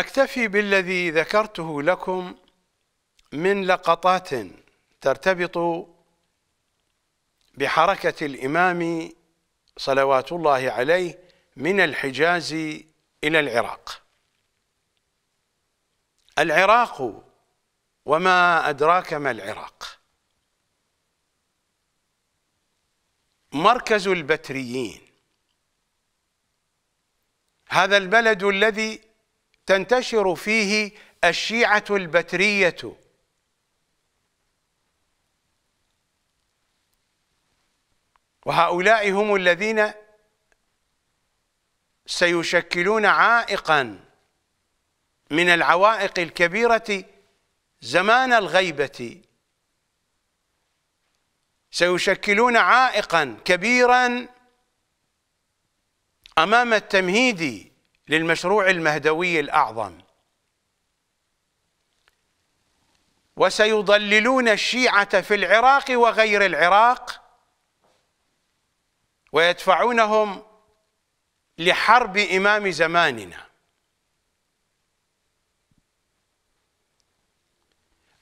أكتفي بالذي ذكرته لكم من لقطات ترتبط بحركة الإمام صلوات الله عليه من الحجاز إلى العراق العراق وما أدراك ما العراق مركز البتريين هذا البلد الذي تنتشر فيه الشيعة البترية وهؤلاء هم الذين سيشكلون عائقا من العوائق الكبيرة زمان الغيبة سيشكلون عائقا كبيرا أمام التمهيد للمشروع المهدوي الأعظم وسيضللون الشيعة في العراق وغير العراق ويدفعونهم لحرب إمام زماننا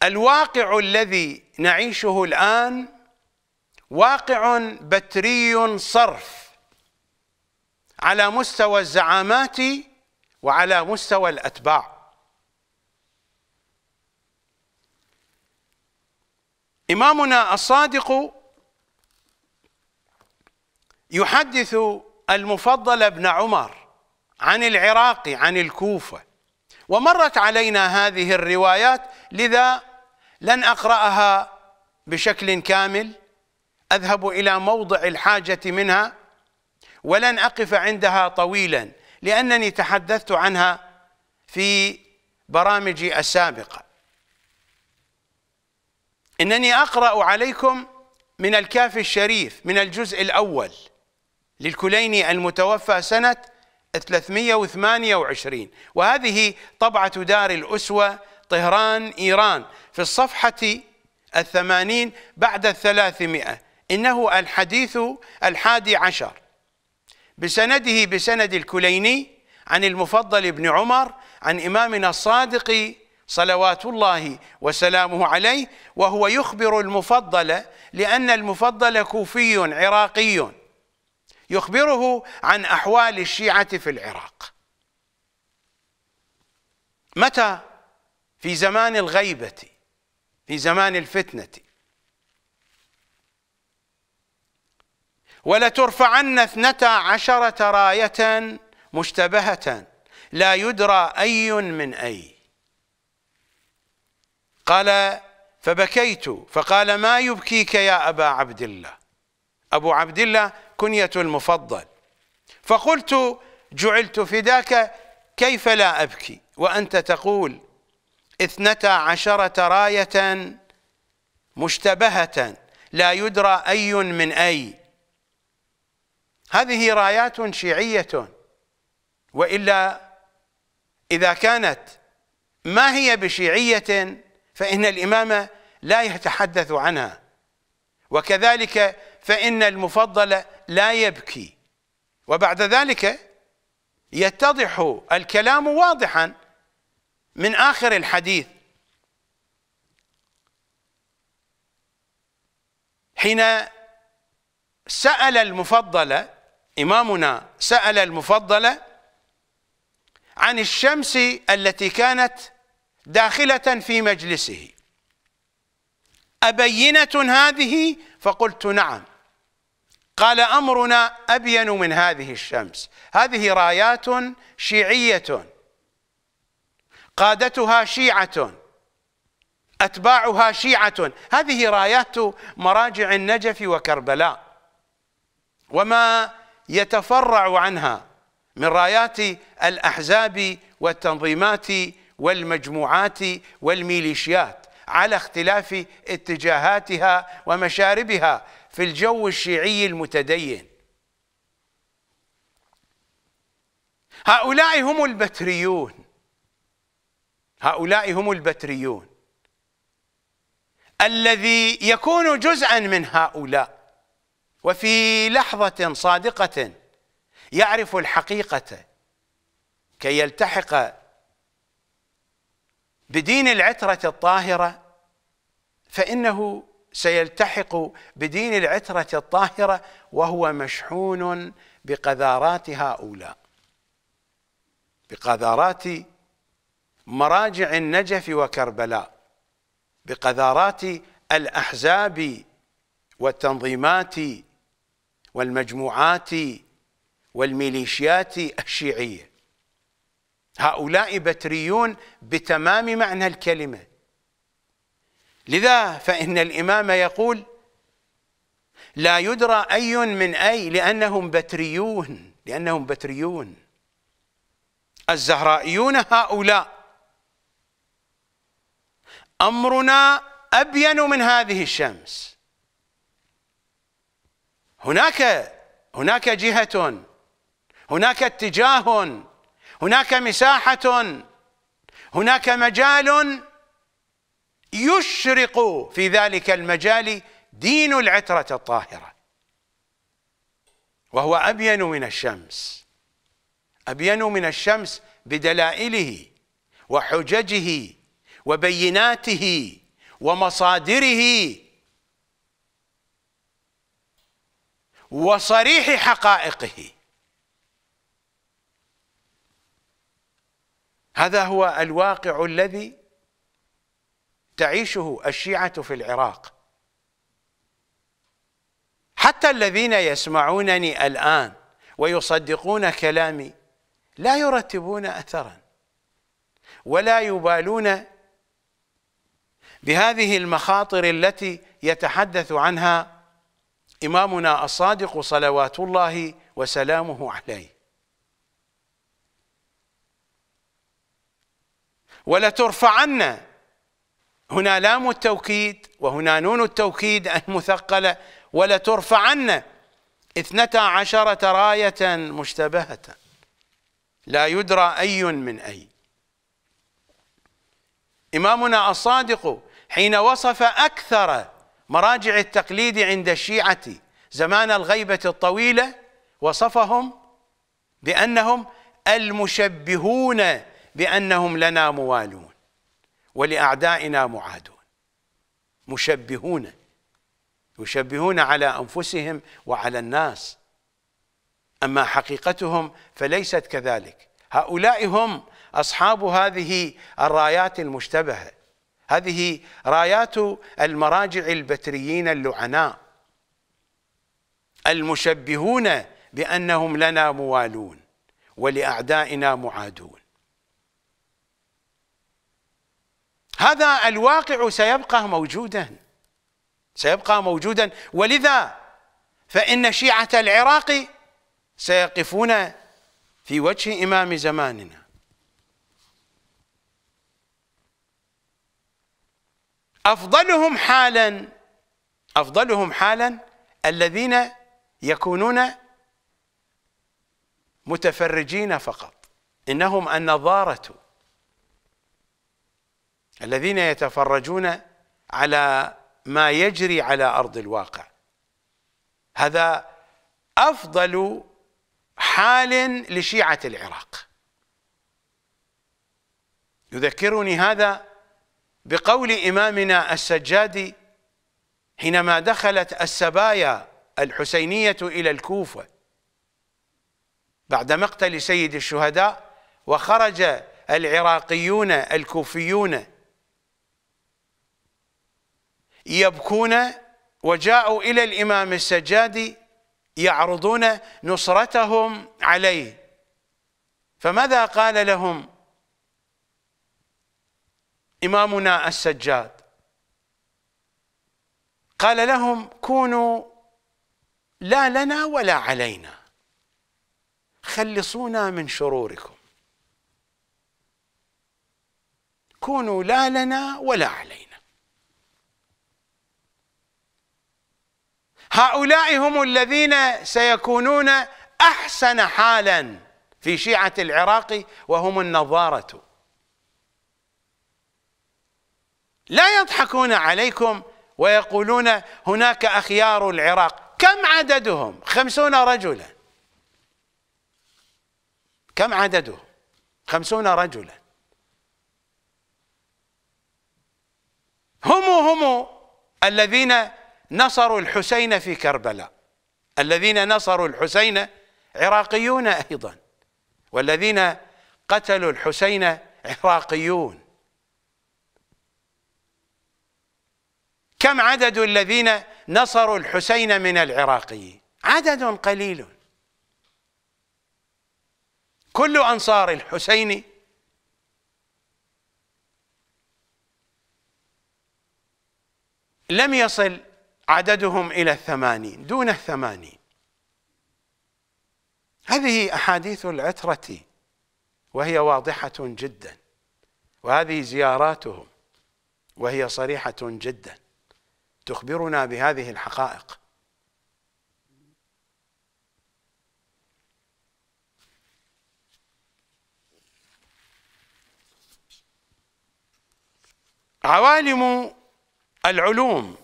الواقع الذي نعيشه الآن واقع بتري صرف على مستوى الزعامات وعلى مستوى الأتباع إمامنا الصادق يحدث المفضل بن عمر عن العراق عن الكوفة ومرت علينا هذه الروايات لذا لن أقرأها بشكل كامل أذهب إلى موضع الحاجة منها ولن أقف عندها طويلا لأنني تحدثت عنها في برامجي السابقة إنني أقرأ عليكم من الكافي الشريف من الجزء الأول للكليني المتوفى سنة 328 وهذه طبعة دار الأسوة طهران إيران في الصفحة الثمانين بعد الثلاثمائة إنه الحديث الحادي عشر بسنده بسند الكليني عن المفضل بن عمر عن إمامنا الصادق صلوات الله وسلامه عليه وهو يخبر المفضل لأن المفضل كوفي عراقي يخبره عن أحوال الشيعة في العراق متى في زمان الغيبة في زمان الفتنة ولترفعن اثنتا عشرة راية مشتبهة لا يدرى أي من أي قال فبكيت فقال ما يبكيك يا أبا عبد الله أبو عبد الله كنية المفضل فقلت جعلت فداك كيف لا أبكي وأنت تقول اثنتا عشرة راية مشتبهة لا يدرى أي من أي هذه رايات شيعية وإلا إذا كانت ما هي بشيعية فإن الإمام لا يتحدث عنها وكذلك فإن المفضل لا يبكي وبعد ذلك يتضح الكلام واضحا من آخر الحديث حين سأل المفضل إمامنا سأل المفضلة عن الشمس التي كانت داخلة في مجلسه أبينة هذه فقلت نعم قال أمرنا أبين من هذه الشمس هذه رايات شيعية قادتها شيعة أتباعها شيعة هذه رايات مراجع النجف وكربلاء وما يتفرع عنها من رايات الأحزاب والتنظيمات والمجموعات والميليشيات على اختلاف اتجاهاتها ومشاربها في الجو الشيعي المتدين هؤلاء هم البتريون هؤلاء هم البتريون الذي يكون جزءا من هؤلاء وفي لحظة صادقة يعرف الحقيقة كي يلتحق بدين العترة الطاهرة فإنه سيلتحق بدين العترة الطاهرة وهو مشحون بقذارات هؤلاء بقذارات مراجع النجف وكربلاء بقذارات الأحزاب والتنظيمات والمجموعات والميليشيات الشيعية هؤلاء بتريون بتمام معنى الكلمة لذا فإن الإمام يقول لا يدرى أي من أي لأنهم بتريون لأنهم بتريون الزهرائيون هؤلاء أمرنا أبين من هذه الشمس هناك هناك جهة هناك اتجاه هناك مساحة هناك مجال يشرق في ذلك المجال دين العترة الطاهرة وهو أبين من الشمس أبين من الشمس بدلائله وحججه وبيناته ومصادره وصريح حقائقه هذا هو الواقع الذي تعيشه الشيعة في العراق حتى الذين يسمعونني الآن ويصدقون كلامي لا يرتبون أثرا ولا يبالون بهذه المخاطر التي يتحدث عنها إمامنا الصادق صلوات الله وسلامه عليه ولترفعن هنا لام التوكيد وهنا نون التوكيد المثقلة ولترفعن اثنتا عشرة راية مشتبهة لا يدرى أي من أي إمامنا الصادق حين وصف أكثر مراجع التقليد عند الشيعة زمان الغيبة الطويلة وصفهم بأنهم المشبهون بأنهم لنا موالون ولأعدائنا معادون مشبهون يشبهون على أنفسهم وعلى الناس أما حقيقتهم فليست كذلك هؤلاء هم أصحاب هذه الرايات المشتبهة هذه رايات المراجع البتريين اللعناء المشبهون بأنهم لنا موالون ولأعدائنا معادون هذا الواقع سيبقى موجودا سيبقى موجودا ولذا فإن شيعة العراق سيقفون في وجه إمام زماننا أفضلهم حالا أفضلهم حالا الذين يكونون متفرجين فقط إنهم النظارة الذين يتفرجون على ما يجري على أرض الواقع هذا أفضل حال لشيعة العراق يذكرني هذا بقول إمامنا السجادي حينما دخلت السبايا الحسينية إلى الكوفة بعد مقتل سيد الشهداء وخرج العراقيون الكوفيون يبكون وجاءوا إلى الإمام السجادي يعرضون نصرتهم عليه فماذا قال لهم إمامنا السجاد قال لهم كونوا لا لنا ولا علينا خلصونا من شروركم كونوا لا لنا ولا علينا هؤلاء هم الذين سيكونون أحسن حالا في شيعة العراق وهم النظارة لا يضحكون عليكم ويقولون هناك أخيار العراق كم عددهم خمسون رجلا كم عددهم خمسون رجلا هم هم الذين نصروا الحسين في كربلاء الذين نصروا الحسين عراقيون أيضا والذين قتلوا الحسين عراقيون كم عدد الذين نصروا الحسين من العراقيين عدد قليل كل أنصار الحسين لم يصل عددهم إلى الثمانين دون الثمانين هذه أحاديث العترة وهي واضحة جدا وهذه زياراتهم وهي صريحة جداً تخبرنا بهذه الحقائق عوالم العلوم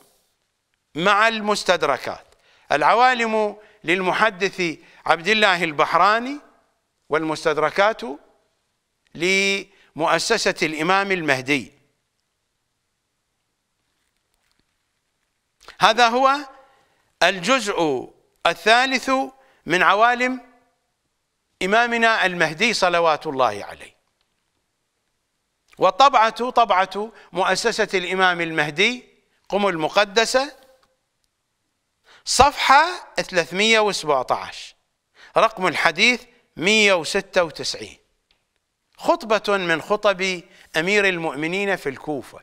مع المستدركات العوالم للمحدث عبد الله البحراني والمستدركات لمؤسسة الإمام المهدي هذا هو الجزء الثالث من عوالم إمامنا المهدي صلوات الله عليه وطبعة طبعة مؤسسة الإمام المهدي قم المقدسة صفحة 317 رقم الحديث 196 خطبة من خطب أمير المؤمنين في الكوفة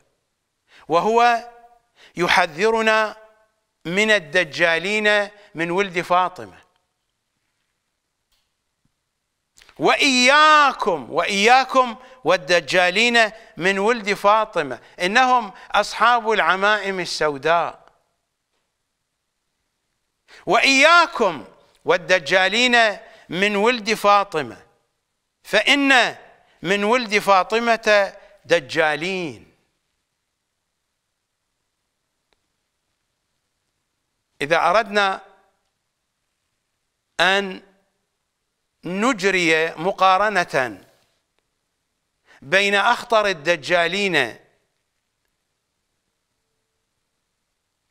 وهو يحذرنا من الدجالين من ولد فاطمه واياكم واياكم والدجالين من ولد فاطمه انهم اصحاب العمائم السوداء واياكم والدجالين من ولد فاطمه فان من ولد فاطمه دجالين إذا أردنا أن نجري مقارنة بين أخطر الدجالين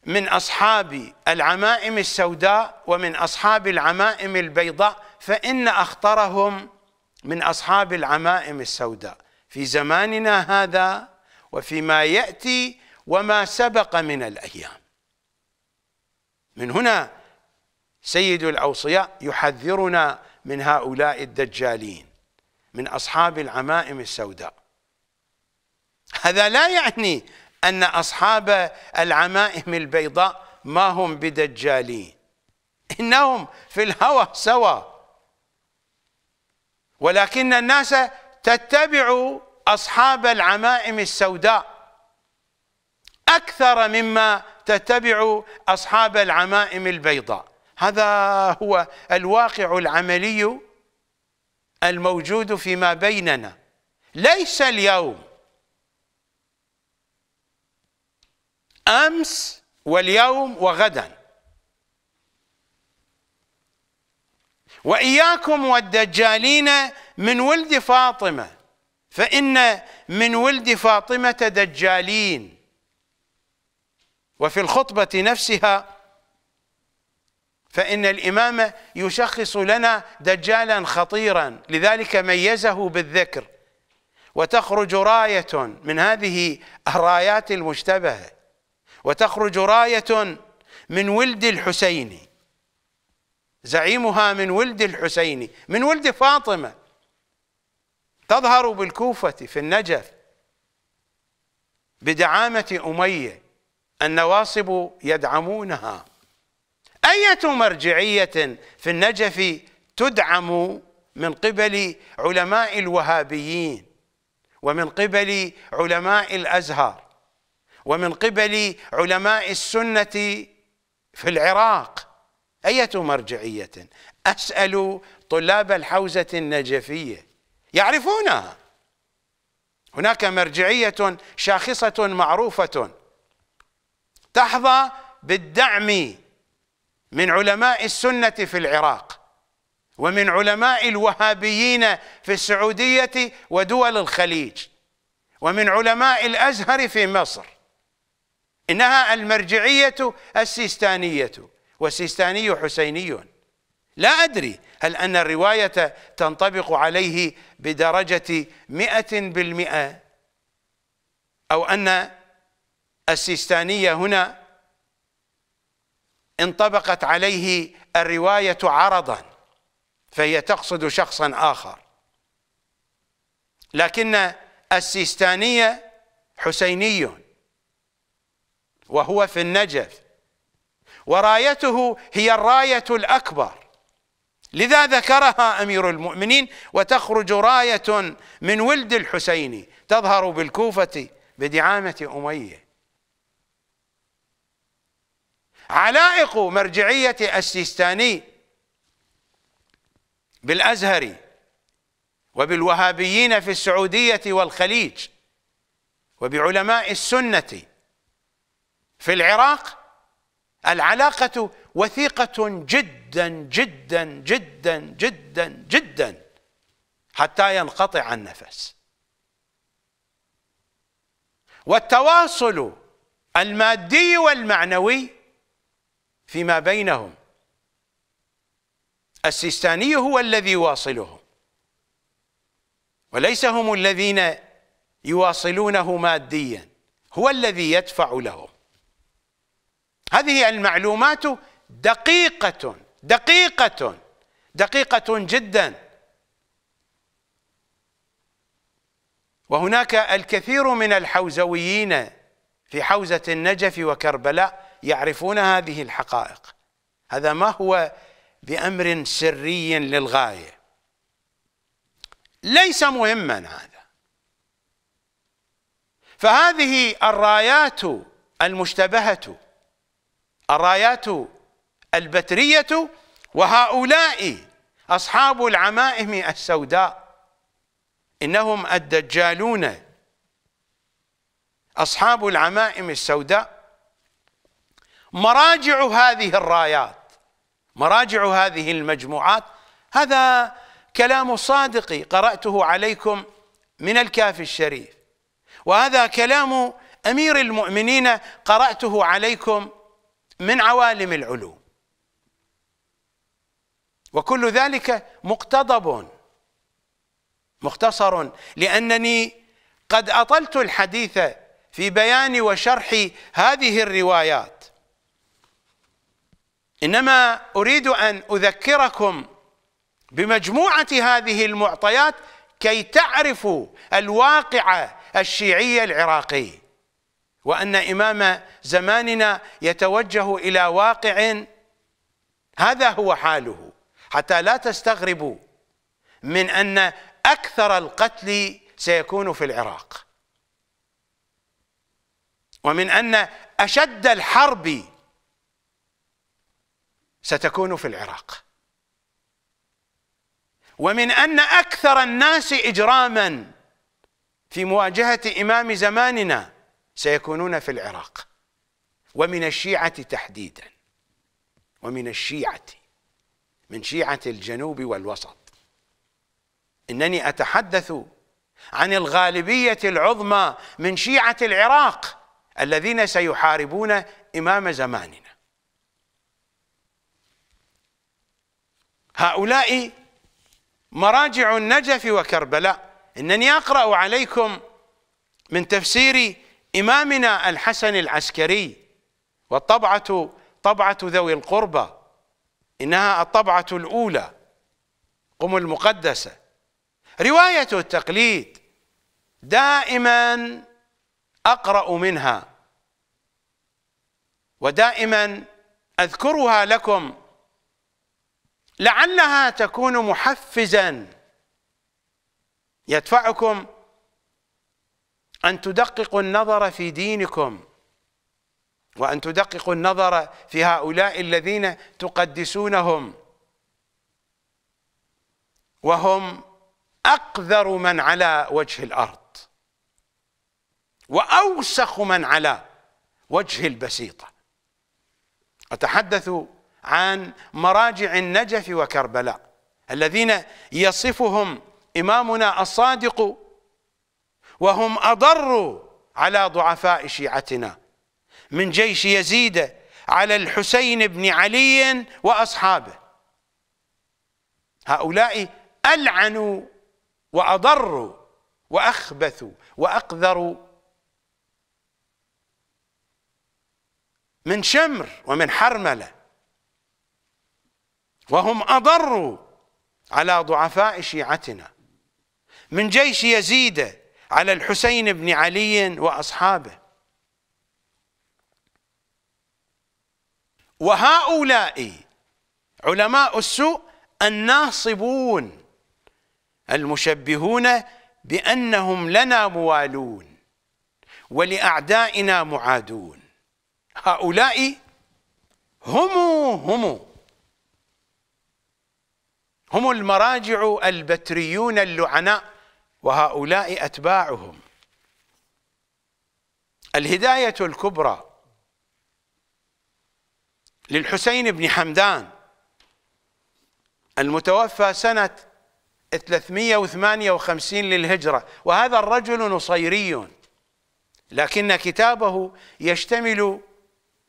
من أصحاب العمائم السوداء ومن أصحاب العمائم البيضاء فإن أخطرهم من أصحاب العمائم السوداء في زماننا هذا وفيما يأتي وما سبق من الأيام من هنا سيد الأوصياء يحذرنا من هؤلاء الدجالين من أصحاب العمائم السوداء هذا لا يعني أن أصحاب العمائم البيضاء ما هم بدجالين إنهم في الهوى سوا ولكن الناس تتبع أصحاب العمائم السوداء أكثر مما تتبع أصحاب العمائم البيضاء هذا هو الواقع العملي الموجود فيما بيننا ليس اليوم أمس واليوم وغدا وإياكم والدجالين من ولد فاطمة فإن من ولد فاطمة دجالين وفي الخطبة نفسها فإن الإمام يشخص لنا دجالا خطيرا لذلك ميزه بالذكر وتخرج راية من هذه الرايات المشتبهة وتخرج راية من ولد الحسين زعيمها من ولد الحسين من ولد فاطمة تظهر بالكوفة في النجف بدعامة أمية النواصب يدعمونها أية مرجعية في النجف تدعم من قبل علماء الوهابيين ومن قبل علماء الأزهر ومن قبل علماء السنة في العراق أية مرجعية أسأل طلاب الحوزة النجفية يعرفونها هناك مرجعية شاخصة معروفة تحظى بالدعم من علماء السنة في العراق ومن علماء الوهابيين في السعودية ودول الخليج ومن علماء الأزهر في مصر إنها المرجعية السيستانية والسيستاني حسيني لا أدري هل أن الرواية تنطبق عليه بدرجة مئة بالمئة أو أن السيستانية هنا انطبقت عليه الرواية عرضا فهي تقصد شخصا آخر لكن السيستانية حسيني وهو في النجف ورايته هي الراية الأكبر لذا ذكرها أمير المؤمنين وتخرج راية من ولد الحسين تظهر بالكوفة بدعامة أمية علائق مرجعية السيستاني بالأزهر وبالوهابيين في السعودية والخليج وبعلماء السنة في العراق العلاقة وثيقة جدا جدا جدا جدا جدا حتى ينقطع النفس والتواصل المادي والمعنوي فيما بينهم السيستاني هو الذي يواصلهم وليس هم الذين يواصلونه ماديا هو الذي يدفع لهم هذه المعلومات دقيقة دقيقة دقيقة جدا وهناك الكثير من الحوزويين في حوزة النجف وكربلاء يعرفون هذه الحقائق هذا ما هو بأمر سري للغاية ليس مهما هذا فهذه الرايات المشتبهة الرايات البترية وهؤلاء أصحاب العمائم السوداء إنهم الدجالون أصحاب العمائم السوداء مراجع هذه الرايات مراجع هذه المجموعات هذا كلام صادق قرأته عليكم من الكاف الشريف وهذا كلام أمير المؤمنين قرأته عليكم من عوالم العلوم وكل ذلك مقتضب مختصر لأنني قد أطلت الحديث في بيان وشرح هذه الروايات انما اريد ان اذكركم بمجموعه هذه المعطيات كي تعرفوا الواقع الشيعي العراقي وان امام زماننا يتوجه الى واقع هذا هو حاله حتى لا تستغربوا من ان اكثر القتل سيكون في العراق ومن أن أشد الحرب ستكون في العراق ومن أن أكثر الناس إجراما في مواجهة إمام زماننا سيكونون في العراق ومن الشيعة تحديدا ومن الشيعة من شيعة الجنوب والوسط إنني أتحدث عن الغالبية العظمى من شيعة العراق الذين سيحاربون إمام زماننا هؤلاء مراجع النجف وكربلاء إنني أقرأ عليكم من تفسير إمامنا الحسن العسكري والطبعة طبعة ذوي القربى إنها الطبعة الأولى قم المقدسة رواية التقليد دائما أقرأ منها ودائما أذكرها لكم لعلها تكون محفزا يدفعكم أن تدققوا النظر في دينكم وأن تدققوا النظر في هؤلاء الذين تقدسونهم وهم أقذر من على وجه الأرض وأوسخ من على وجه البسيطة أتحدث عن مراجع النجف وكربلاء الذين يصفهم إمامنا الصادق وهم أضر على ضعفاء شيعتنا من جيش يزيد على الحسين بن علي وأصحابه هؤلاء ألعنوا وأضروا وأخبثوا وأقذروا من شمر ومن حرمله وهم اضروا على ضعفاء شيعتنا من جيش يزيد على الحسين بن علي واصحابه وهؤلاء علماء السوء الناصبون المشبهون بانهم لنا موالون ولاعدائنا معادون هؤلاء هم هم هم المراجع البتريون اللعناء وهؤلاء أتباعهم الهداية الكبرى للحسين بن حمدان المتوفى سنة 358 للهجرة وهذا الرجل نصيري لكن كتابه يشتمل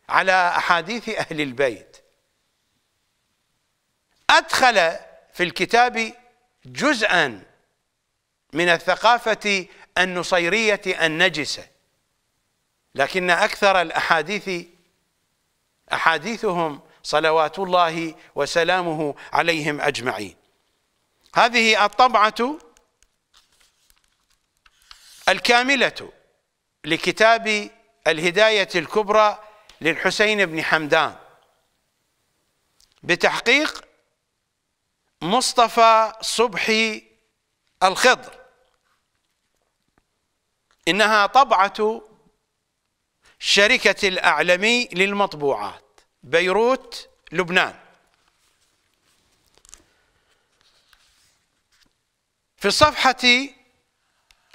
على أحاديث أهل البيت أدخل في الكتاب جزءا من الثقافة النصيرية النجسة لكن أكثر الأحاديث أحاديثهم صلوات الله وسلامه عليهم أجمعين هذه الطبعة الكاملة لكتاب الهداية الكبرى للحسين بن حمدان بتحقيق مصطفى صبحي الخضر إنها طبعة شركة الأعلمي للمطبوعات بيروت لبنان في الصفحة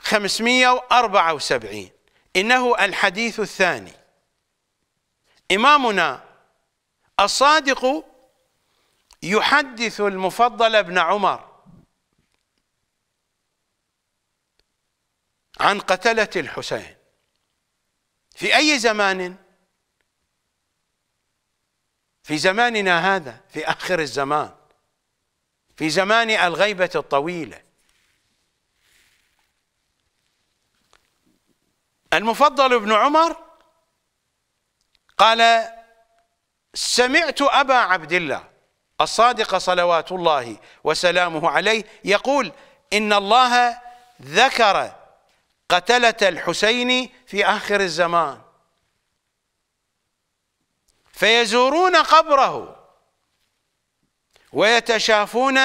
574 إنه الحديث الثاني إمامنا الصادق يحدث المفضل بن عمر عن قتلة الحسين في أي زمان في زماننا هذا في آخر الزمان في زمان الغيبة الطويلة المفضل بن عمر قال سمعت أبا عبد الله الصادق صلوات الله وسلامه عليه يقول إن الله ذكر قتلة الحسين في آخر الزمان فيزورون قبره ويتشافون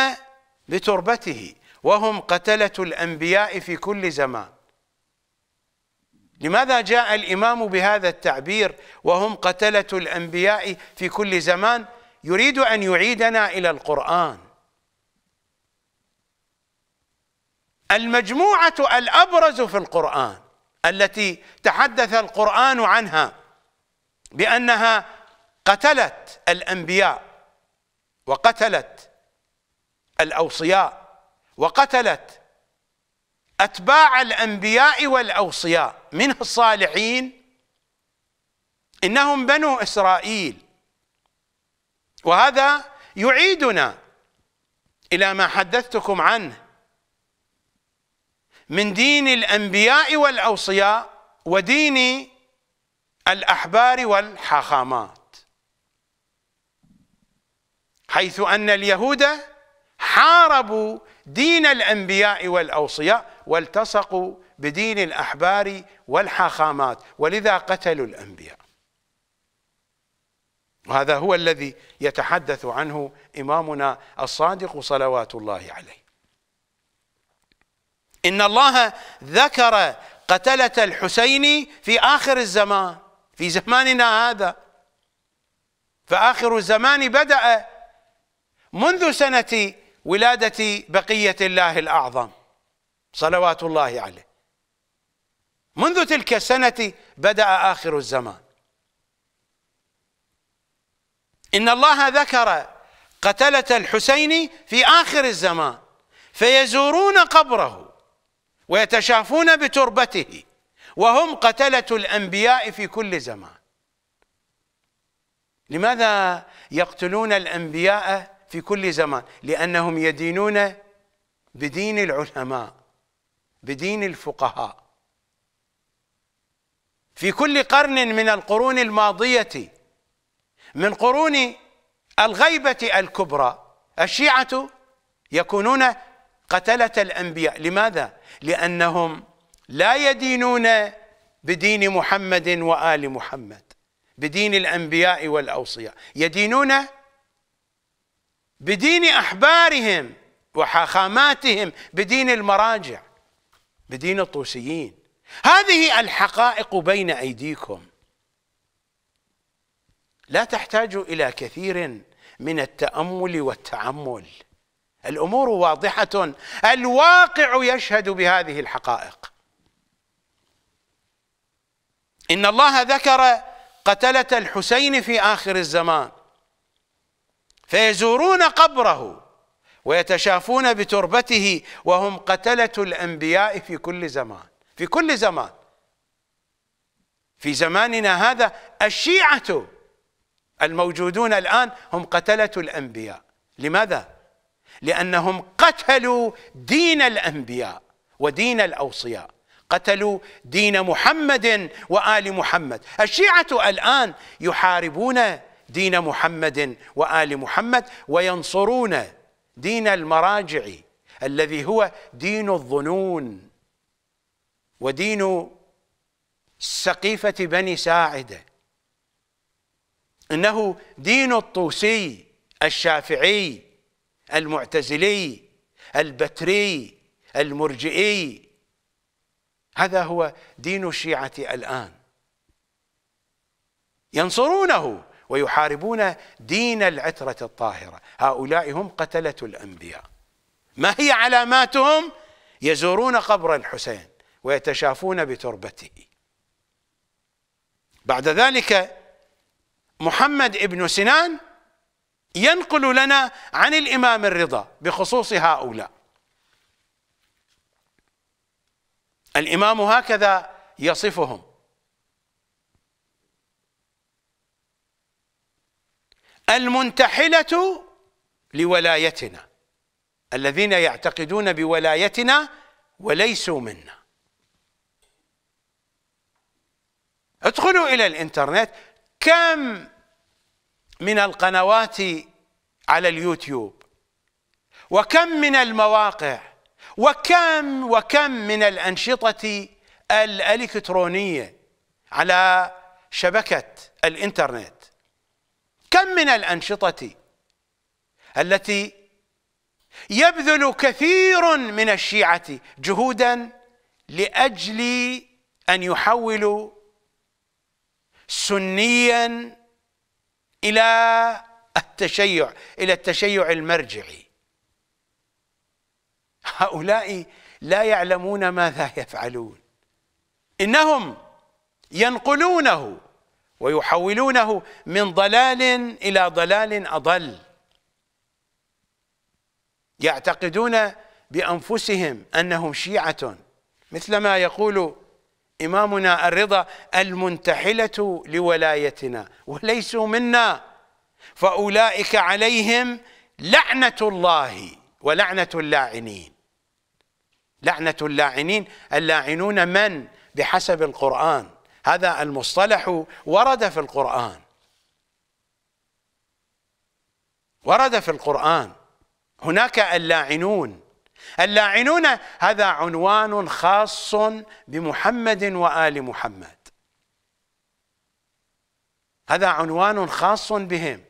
بتربته وهم قتلة الأنبياء في كل زمان لماذا جاء الإمام بهذا التعبير وهم قتلة الأنبياء في كل زمان يريد أن يعيدنا إلى القرآن المجموعة الأبرز في القرآن التي تحدث القرآن عنها بأنها قتلت الأنبياء وقتلت الأوصياء وقتلت أتباع الأنبياء والأوصياء من الصالحين إنهم بنو إسرائيل وهذا يعيدنا إلى ما حدثتكم عنه من دين الأنبياء والأوصياء ودين الأحبار والحاخامات حيث أن اليهود حاربوا دين الأنبياء والأوصياء والتصقوا بدين الأحبار والحاخامات ولذا قتلوا الأنبياء وهذا هو الذي يتحدث عنه إمامنا الصادق صلوات الله عليه إن الله ذكر قتلة الحسين في آخر الزمان في زماننا هذا فآخر الزمان بدأ منذ سنة ولاده بقيه الله الاعظم صلوات الله عليه منذ تلك السنه بدا اخر الزمان ان الله ذكر قتله الحسين في اخر الزمان فيزورون قبره ويتشافون بتربته وهم قتله الانبياء في كل زمان لماذا يقتلون الانبياء في كل زمان لأنهم يدينون بدين العلماء بدين الفقهاء في كل قرن من القرون الماضية من قرون الغيبة الكبرى الشيعة يكونون قتلة الأنبياء لماذا؟ لأنهم لا يدينون بدين محمد وآل محمد بدين الأنبياء والأوصياء يدينون بدين احبارهم وحاخاماتهم بدين المراجع بدين الطوسيين هذه الحقائق بين ايديكم لا تحتاج الى كثير من التامل والتعمل الامور واضحه الواقع يشهد بهذه الحقائق ان الله ذكر قتله الحسين في اخر الزمان فيزورون قبره ويتشافون بتربته وهم قتلة الأنبياء في كل زمان في كل زمان في زماننا هذا الشيعة الموجودون الآن هم قتلة الأنبياء لماذا؟ لأنهم قتلوا دين الأنبياء ودين الأوصياء قتلوا دين محمد وآل محمد الشيعة الآن يحاربون دين محمد وآل محمد وينصرون دين المراجع الذي هو دين الظنون ودين سقيفة بني ساعدة إنه دين الطوسي الشافعي المعتزلي البتري المرجئي هذا هو دين الشيعة الآن ينصرونه ويحاربون دين العترة الطاهرة هؤلاء هم قتلة الأنبياء ما هي علاماتهم يزورون قبر الحسين ويتشافون بتربته بعد ذلك محمد ابن سنان ينقل لنا عن الإمام الرضا بخصوص هؤلاء الإمام هكذا يصفهم المنتحلة لولايتنا الذين يعتقدون بولايتنا وليسوا منا ادخلوا إلى الإنترنت كم من القنوات على اليوتيوب وكم من المواقع وكم وكم من الأنشطة الإلكترونية على شبكة الإنترنت كم من الأنشطة التي يبذل كثير من الشيعة جهودا لأجل أن يحولوا سنيا إلى التشيع إلى التشيع المرجعي هؤلاء لا يعلمون ماذا يفعلون إنهم ينقلونه ويحولونه من ضلال إلى ضلال أضل يعتقدون بأنفسهم أنهم شيعة مثلما يقول إمامنا الرضا المنتحلة لولايتنا وليسوا منا فأولئك عليهم لعنة الله ولعنة اللاعنين لعنة اللاعنين اللاعنون من بحسب القرآن هذا المصطلح ورد في القرآن ورد في القرآن هناك اللاعنون اللاعنون هذا عنوان خاص بمحمد وآل محمد هذا عنوان خاص بهم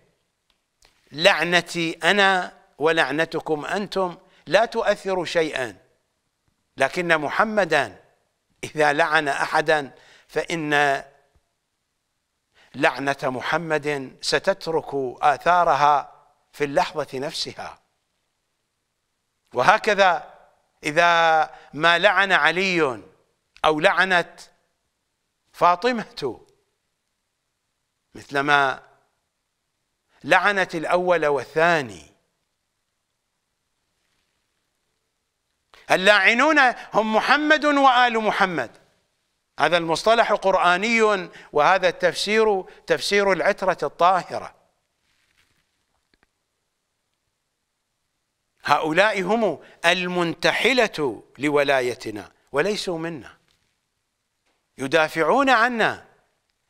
لعنتي أنا ولعنتكم أنتم لا تؤثر شيئا لكن محمدا إذا لعن أحدا فإن لعنة محمد ستترك آثارها في اللحظة نفسها وهكذا إذا ما لعن علي أو لعنت فاطمة مثلما لعنت الأول والثاني اللاعنون هم محمد وآل محمد هذا المصطلح قرآني وهذا التفسير تفسير العترة الطاهرة هؤلاء هم المنتحلة لولايتنا وليسوا منا يدافعون عنا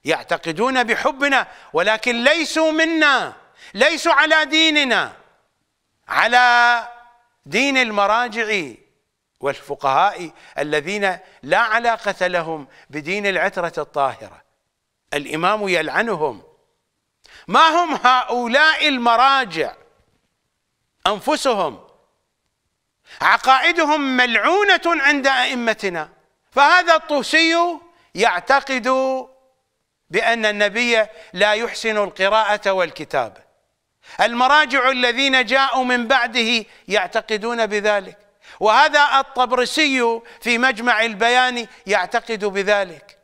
يعتقدون بحبنا ولكن ليسوا منا ليسوا على ديننا على دين المراجع والفقهاء الذين لا علاقة لهم بدين العترة الطاهرة الإمام يلعنهم ما هم هؤلاء المراجع أنفسهم عقائدهم ملعونة عند أئمتنا فهذا الطوسي يعتقد بأن النبي لا يحسن القراءة والكتابة المراجع الذين جاءوا من بعده يعتقدون بذلك وهذا الطبرسي في مجمع البيان يعتقد بذلك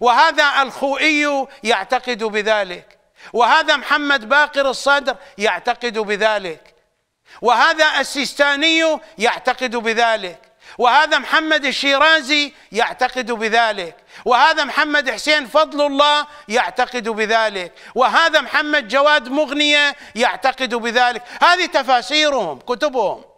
وهذا الخوئي يعتقد بذلك وهذا محمد باقر الصدر يعتقد بذلك وهذا السيستاني يعتقد بذلك وهذا محمد الشيرازي يعتقد بذلك وهذا محمد حسين فضل الله يعتقد بذلك وهذا محمد جواد مغنية يعتقد بذلك هذه تفاسيرهم كتبهم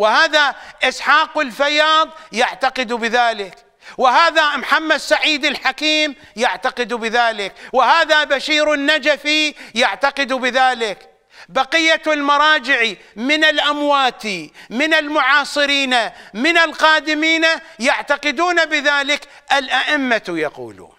وهذا إسحاق الفياض يعتقد بذلك وهذا محمد سعيد الحكيم يعتقد بذلك وهذا بشير النجفي يعتقد بذلك بقية المراجع من الأموات من المعاصرين من القادمين يعتقدون بذلك الأئمة يقولون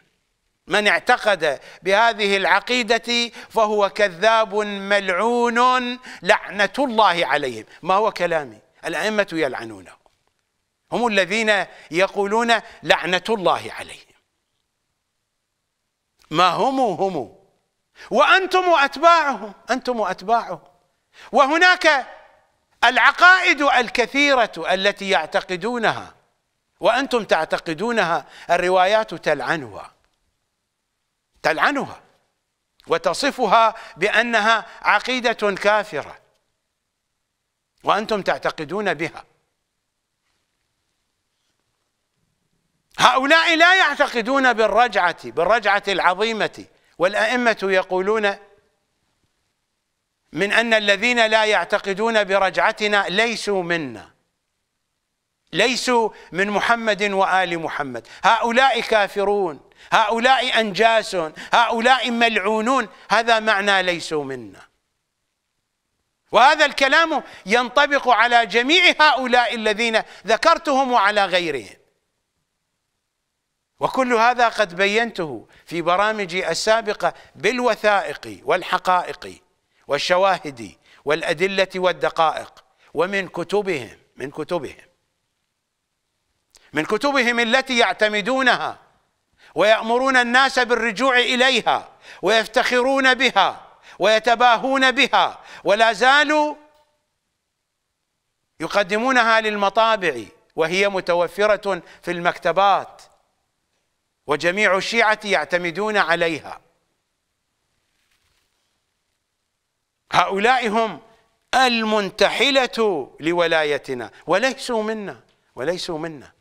من اعتقد بهذه العقيدة فهو كذاب ملعون لعنة الله عليهم ما هو كلامي الأئمة يلعنونه هم الذين يقولون لعنة الله عليهم ما هم هم وأنتم وأتباعهم أنتم وأتباعهم وهناك العقائد الكثيرة التي يعتقدونها وأنتم تعتقدونها الروايات تلعنها تلعنها وتصفها بأنها عقيدة كافرة وأنتم تعتقدون بها هؤلاء لا يعتقدون بالرجعة بالرجعة العظيمة والأئمة يقولون من أن الذين لا يعتقدون برجعتنا ليسوا منا ليسوا من محمد وآل محمد هؤلاء كافرون هؤلاء أنجاس هؤلاء ملعونون هذا معنى ليسوا منا وهذا الكلام ينطبق على جميع هؤلاء الذين ذكرتهم وعلى غيرهم وكل هذا قد بينته في برامجي السابقة بالوثائق والحقائق والشواهد والأدلة والدقائق ومن كتبهم من كتبهم من كتبهم التي يعتمدونها ويأمرون الناس بالرجوع إليها ويفتخرون بها ويتباهون بها ولا زالوا يقدمونها للمطابع وهي متوفرة في المكتبات وجميع الشيعة يعتمدون عليها هؤلاء هم المنتحلة لولايتنا وليسوا منا وليسوا منا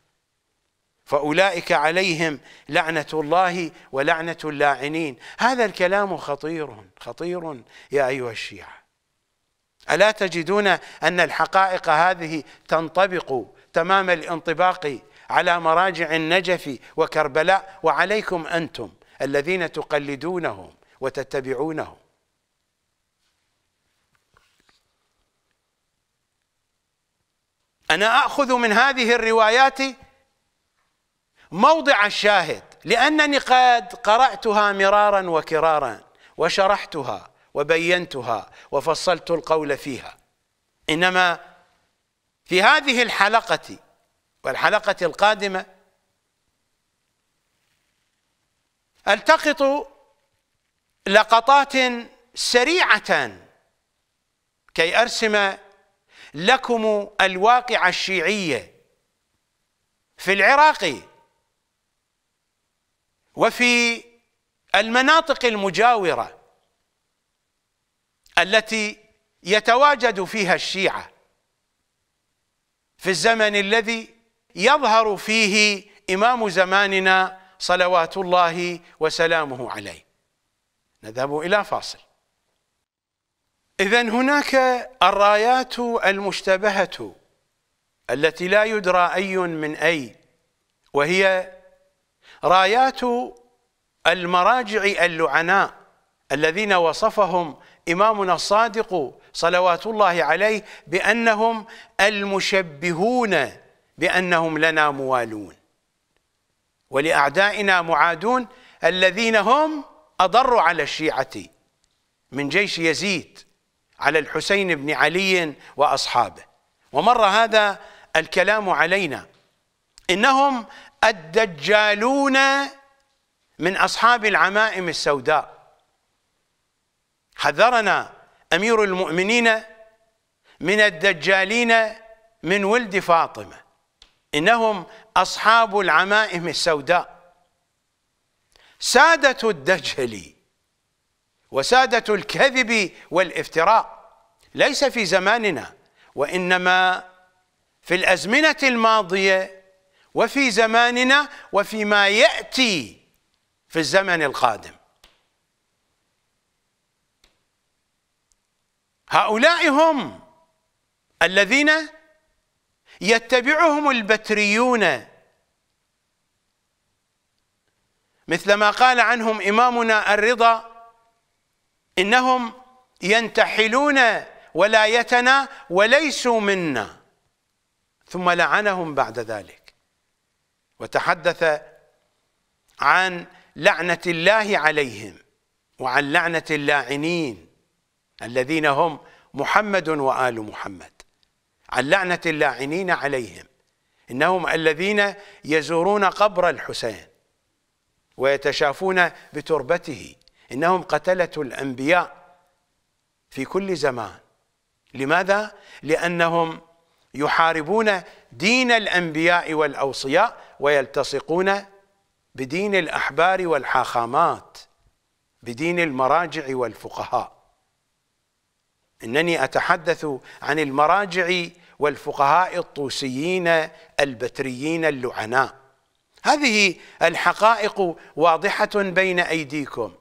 فأولئك عليهم لعنة الله ولعنة اللاعنين هذا الكلام خطير خطير يا أيها الشيعة ألا تجدون أن الحقائق هذه تنطبق تمام الانطباق على مراجع النجف وكربلاء وعليكم أنتم الذين تقلدونهم وتتبعونهم أنا أخذ من هذه الروايات موضع الشاهد لأنني قد قرأتها مرارا وكرارا وشرحتها وبينتها وفصلت القول فيها إنما في هذه الحلقة والحلقة القادمة التقط لقطات سريعة كي أرسم لكم الواقع الشيعي في العراق وفي المناطق المجاوره التي يتواجد فيها الشيعه في الزمن الذي يظهر فيه امام زماننا صلوات الله وسلامه عليه نذهب الى فاصل اذا هناك الرايات المشتبهه التي لا يدرى اي من اي وهي رايات المراجع اللعناء الذين وصفهم إمامنا الصادق صلوات الله عليه بأنهم المشبهون بأنهم لنا موالون ولأعدائنا معادون الذين هم أضروا على الشيعة من جيش يزيد على الحسين بن علي وأصحابه ومر هذا الكلام علينا إنهم الدجالون من أصحاب العمائم السوداء حذرنا أمير المؤمنين من الدجالين من ولد فاطمة إنهم أصحاب العمائم السوداء سادة الدجل وسادة الكذب والافتراء ليس في زماننا وإنما في الأزمنة الماضية وفي زماننا وفيما يأتي في الزمن القادم هؤلاء هم الذين يتبعهم البتريون مثل ما قال عنهم إمامنا الرضا إنهم ينتحلون ولايتنا وليسوا منا ثم لعنهم بعد ذلك وتحدث عن لعنة الله عليهم وعن لعنة اللاعنين الذين هم محمد وآل محمد عن لعنة اللاعنين عليهم إنهم الذين يزورون قبر الحسين ويتشافون بتربته إنهم قتلة الأنبياء في كل زمان لماذا؟ لأنهم يحاربون دين الأنبياء والأوصياء ويلتصقون بدين الأحبار والحاخامات بدين المراجع والفقهاء إنني أتحدث عن المراجع والفقهاء الطوسيين البتريين اللعناء هذه الحقائق واضحة بين أيديكم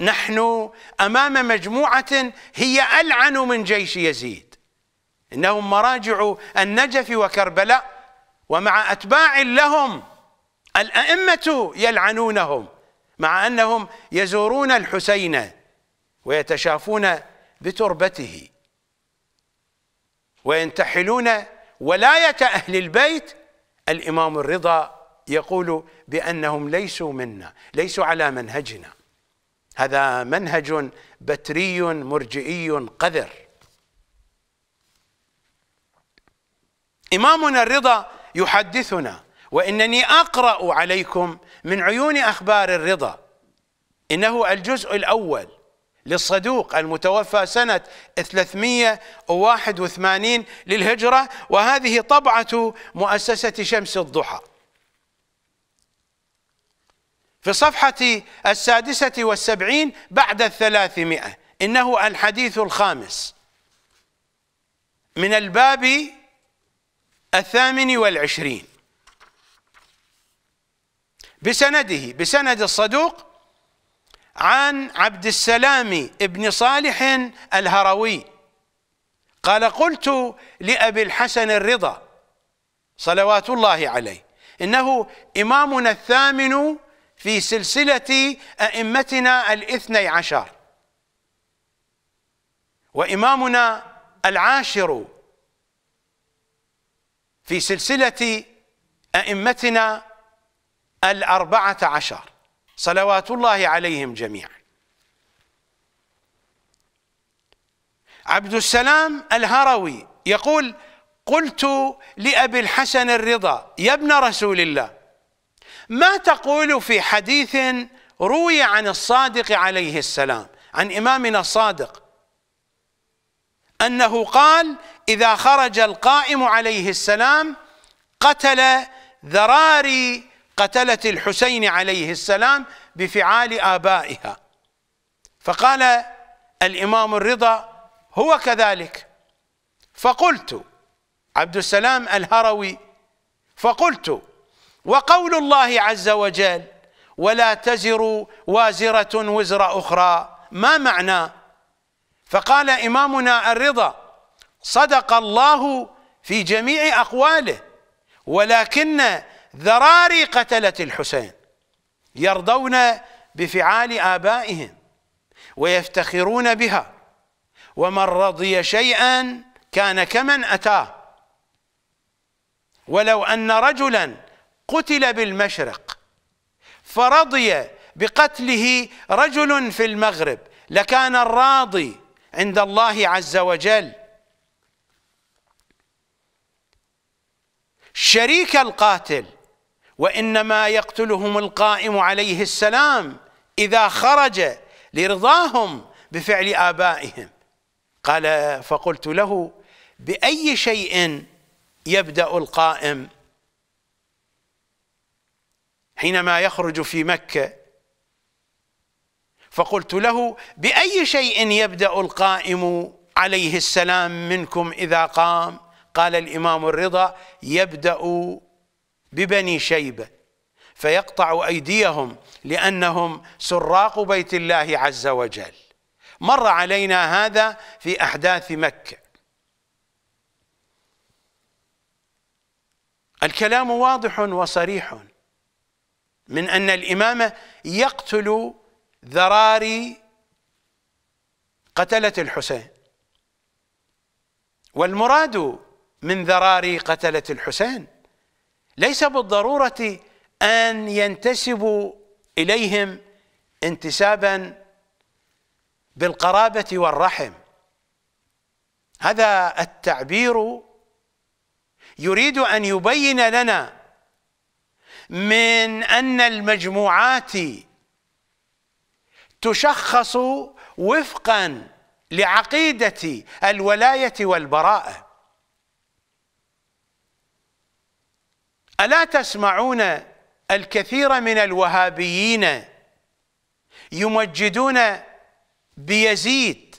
نحن أمام مجموعة هي ألعن من جيش يزيد إنهم مراجع النجف وكربلاء ومع أتباع لهم الأئمة يلعنونهم مع أنهم يزورون الحسين ويتشافون بتربته وينتحلون ولاية أهل البيت الإمام الرضا يقول بأنهم ليسوا منا ليسوا على منهجنا هذا منهج بتري مرجئي قذر إمامنا الرضا يحدثنا وانني اقرا عليكم من عيون اخبار الرضا انه الجزء الاول للصدوق المتوفى سنة 381 للهجرة وهذه طبعة مؤسسة شمس الضحى في الصفحة السادسة والسبعين بعد الثلاثمائة إنه الحديث الخامس من الباب الثامن والعشرين بسنده بسند الصدوق عن عبد السلام بن صالح الهروي قال قلت لأبي الحسن الرضا صلوات الله عليه إنه إمامنا الثامن في سلسلة أئمتنا الاثني عشر وإمامنا العاشر في سلسلة أئمتنا الأربعة عشر صلوات الله عليهم جميعا عبد السلام الهروي يقول قلت لأبي الحسن الرضا يا ابن رسول الله ما تقول في حديث روي عن الصادق عليه السلام عن إمامنا الصادق أنه قال إذا خرج القائم عليه السلام قتل ذراري قتلة الحسين عليه السلام بفعال آبائها فقال الإمام الرضا هو كذلك فقلت عبد السلام الهروي فقلت وقول الله عز وجل ولا تزر وازرة وزر أخرى ما معناه فقال إمامنا الرضا صدق الله في جميع أقواله ولكن ذراري قتلت الحسين يرضون بفعال آبائهم ويفتخرون بها ومن رضي شيئا كان كمن أتاه ولو أن رجلا قتل بالمشرق فرضي بقتله رجل في المغرب لكان الراضي عند الله عز وجل شريك القاتل وانما يقتلهم القائم عليه السلام اذا خرج لرضاهم بفعل ابائهم قال فقلت له باي شيء يبدا القائم حينما يخرج في مكه فقلت له باي شيء يبدا القائم عليه السلام منكم اذا قام قال الامام الرضا يبدا ببني شيبه فيقطع ايديهم لانهم سراق بيت الله عز وجل مر علينا هذا في احداث مكه الكلام واضح وصريح من ان الامام يقتل ذراري قتلت الحسين والمراد من ذراري قتلت الحسين ليس بالضرورة أن ينتسبوا إليهم انتسابا بالقرابة والرحم هذا التعبير يريد أن يبين لنا من أن المجموعات تشخص وفقا لعقيده الولايه والبراءه الا تسمعون الكثير من الوهابيين يمجدون بيزيد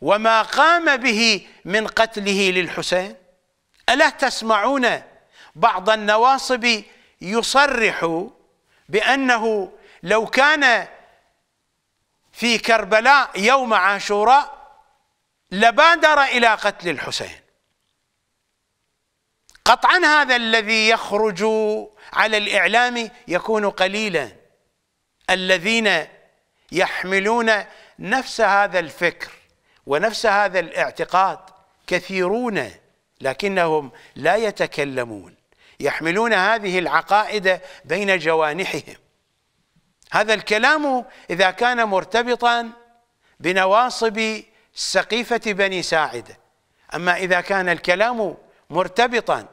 وما قام به من قتله للحسين الا تسمعون بعض النواصب يصرح بانه لو كان في كربلاء يوم عاشوراء لبادر إلى قتل الحسين قطعا هذا الذي يخرج على الإعلام يكون قليلا الذين يحملون نفس هذا الفكر ونفس هذا الاعتقاد كثيرون لكنهم لا يتكلمون يحملون هذه العقائد بين جوانحهم هذا الكلام إذا كان مرتبطا بنواصب سقيفة بني ساعدة أما إذا كان الكلام مرتبطا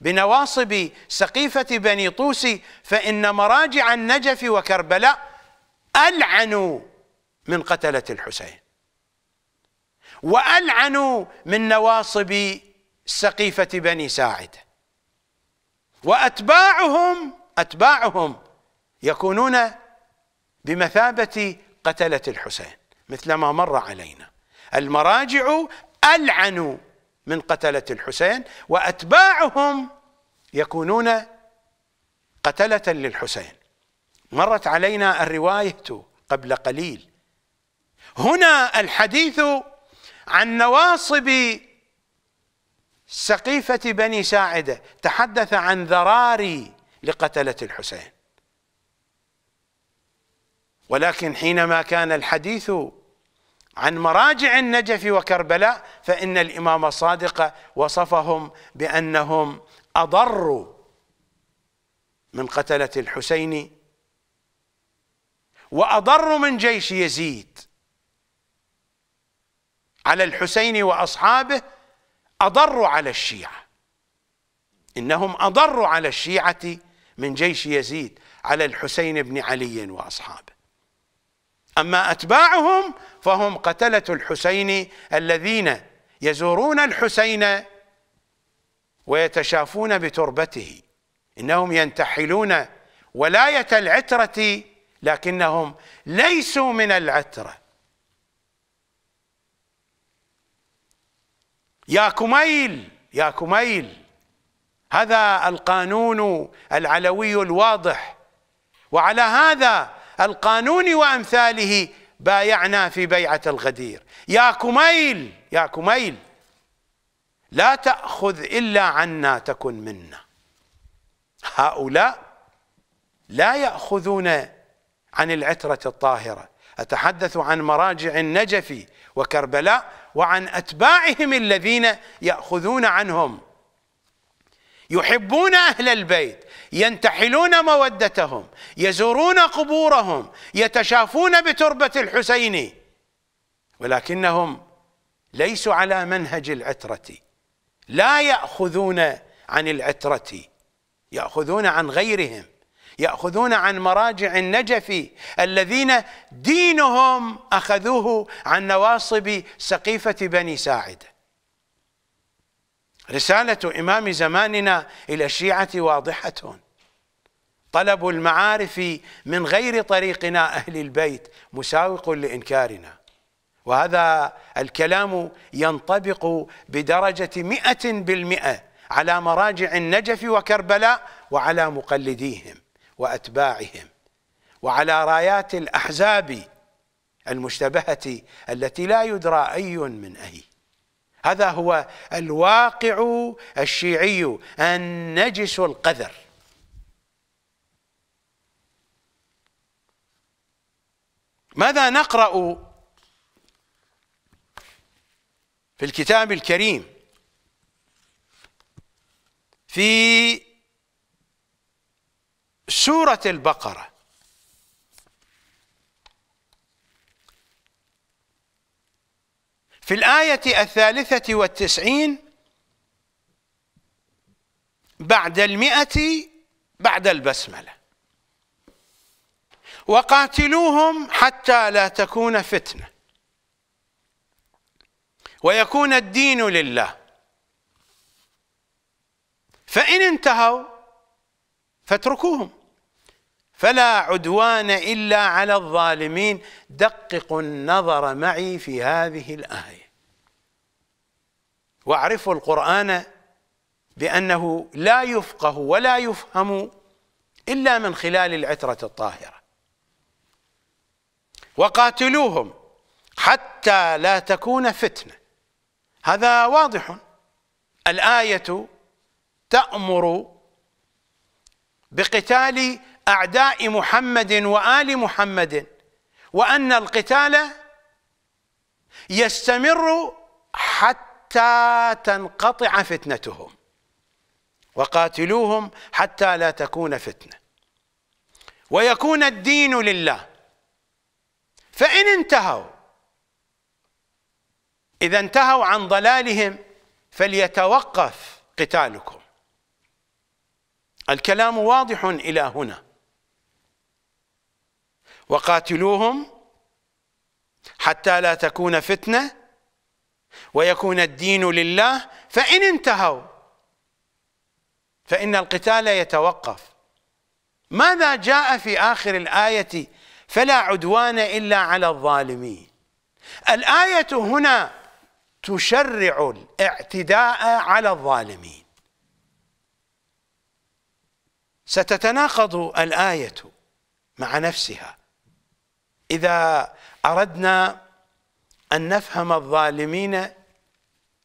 بنواصب سقيفة بني طوسي فإن مراجع النجف وكربلاء ألعنوا من قتلة الحسين وألعنوا من نواصب سقيفة بني ساعدة وأتباعهم أتباعهم يكونون بمثابة قتلة الحسين مثل ما مر علينا المراجع ألعنوا من قتلة الحسين وأتباعهم يكونون قتلة للحسين مرت علينا الرواية قبل قليل هنا الحديث عن نواصب سقيفة بني ساعدة تحدث عن ذراري لقتلة الحسين ولكن حينما كان الحديث عن مراجع النجف وكربلاء فإن الإمام الصادق وصفهم بأنهم أضروا من قتلة الحسين وأضر من جيش يزيد على الحسين وأصحابه أضر على الشيعة إنهم أضر على الشيعة من جيش يزيد على الحسين بن علي وأصحابه أما أتباعهم فهم قتلة الحسين الذين يزورون الحسين ويتشافون بتربته إنهم ينتحلون ولاية العترة لكنهم ليسوا من العترة يا كميل يا كميل هذا القانون العلوي الواضح وعلى هذا القانون وأمثاله بايعنا في بيعة الغدير يا كميل يا كميل لا تأخذ إلا عنا تكن منا هؤلاء لا يأخذون عن العترة الطاهرة أتحدث عن مراجع النجف وكربلاء وعن أتباعهم الذين يأخذون عنهم يحبون أهل البيت ينتحلون مودتهم يزورون قبورهم يتشافون بتربة الحسين ولكنهم ليسوا على منهج العترة لا يأخذون عن العترة يأخذون عن غيرهم يأخذون عن مراجع النجف الذين دينهم أخذوه عن نواصب سقيفة بني ساعده رسالة إمام زماننا إلى الشيعة واضحة طلب المعارف من غير طريقنا أهل البيت مساوق لإنكارنا وهذا الكلام ينطبق بدرجة مئة بالمئة على مراجع النجف وكربلاء وعلى مقلديهم وأتباعهم وعلى رايات الأحزاب المشتبهة التي لا يدرى أي من أي هذا هو الواقع الشيعي النجس القذر ماذا نقرأ في الكتاب الكريم في سورة البقرة في الآية الثالثة والتسعين بعد المئة بعد البسملة وقاتلوهم حتى لا تكون فتنة ويكون الدين لله فإن انتهوا فاتركوهم فلا عدوان إلا على الظالمين دققوا النظر معي في هذه الآية واعرفوا القرآن بأنه لا يفقه ولا يفهم إلا من خلال العترة الطاهرة وقاتلوهم حتى لا تكون فتنة هذا واضح الآية تأمر بقتال أعداء محمد وآل محمد وأن القتال يستمر حتى تنقطع فتنتهم وقاتلوهم حتى لا تكون فتنة ويكون الدين لله فإن انتهوا إذا انتهوا عن ضلالهم فليتوقف قتالكم الكلام واضح إلى هنا وقاتلوهم حتى لا تكون فتنه ويكون الدين لله فان انتهوا فان القتال يتوقف ماذا جاء في اخر الايه فلا عدوان الا على الظالمين الايه هنا تشرع الاعتداء على الظالمين ستتناقض الايه مع نفسها إذا أردنا أن نفهم الظالمين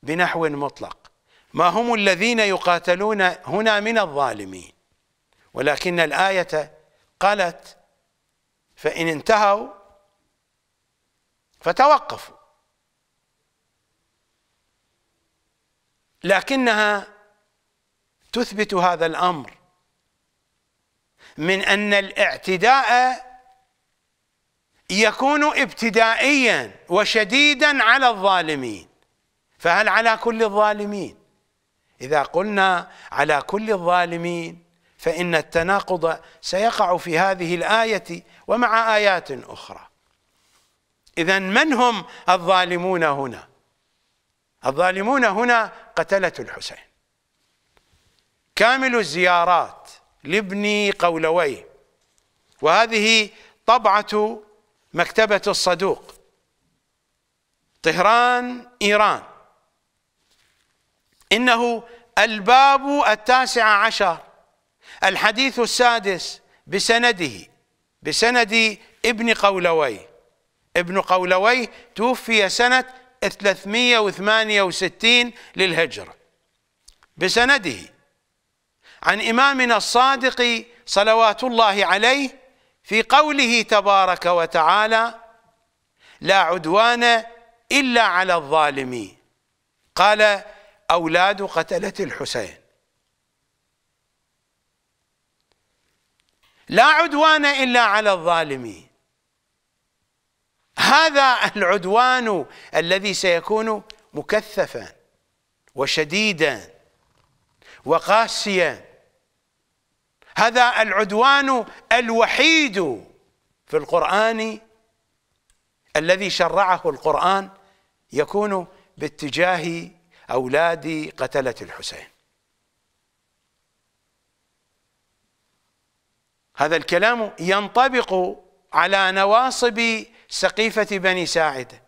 بنحو مطلق ما هم الذين يقاتلون هنا من الظالمين ولكن الآية قالت فإن انتهوا فتوقفوا لكنها تثبت هذا الأمر من أن الاعتداء يكون ابتدائيا وشديدا على الظالمين فهل على كل الظالمين إذا قلنا على كل الظالمين فإن التناقض سيقع في هذه الآية ومع آيات أخرى إذا من هم الظالمون هنا الظالمون هنا قتلة الحسين كامل الزيارات لابن قولويه وهذه طبعة مكتبة الصدوق طهران إيران إنه الباب التاسع عشر الحديث السادس بسنده بسند ابن قولوي ابن قولوي توفي سنة 368 للهجرة بسنده عن إمامنا الصادق صلوات الله عليه في قوله تبارك وتعالى لا عدوان إلا على الظالمين قال أولاد قتلة الحسين لا عدوان إلا على الظالمين هذا العدوان الذي سيكون مكثفا وشديدا وقاسيا هذا العدوان الوحيد في القرآن الذي شرعه القرآن يكون باتجاه أولاد قتلة الحسين هذا الكلام ينطبق على نواصب سقيفة بني ساعدة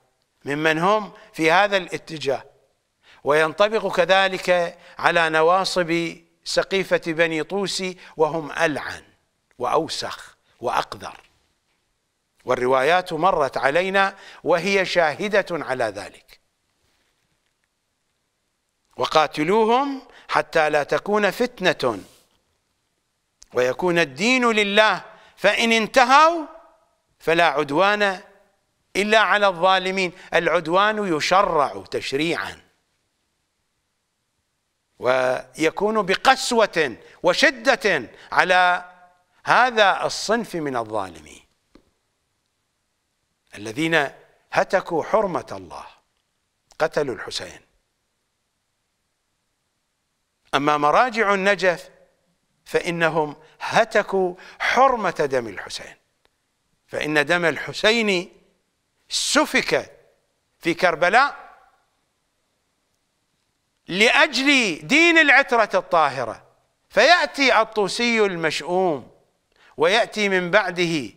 ممن هم في هذا الاتجاه وينطبق كذلك على نواصب سقيفة بني طوسي وهم ألعن وأوسخ وأقذر والروايات مرت علينا وهي شاهدة على ذلك وقاتلوهم حتى لا تكون فتنة ويكون الدين لله فإن انتهوا فلا عدوان إلا على الظالمين العدوان يشرع تشريعاً ويكون بقسوة وشدة على هذا الصنف من الظالمين الذين هتكوا حرمة الله قتلوا الحسين أما مراجع النجف فإنهم هتكوا حرمة دم الحسين فإن دم الحسين سفك في كربلاء لأجل دين العترة الطاهرة فيأتي الطوسي المشؤوم ويأتي من بعده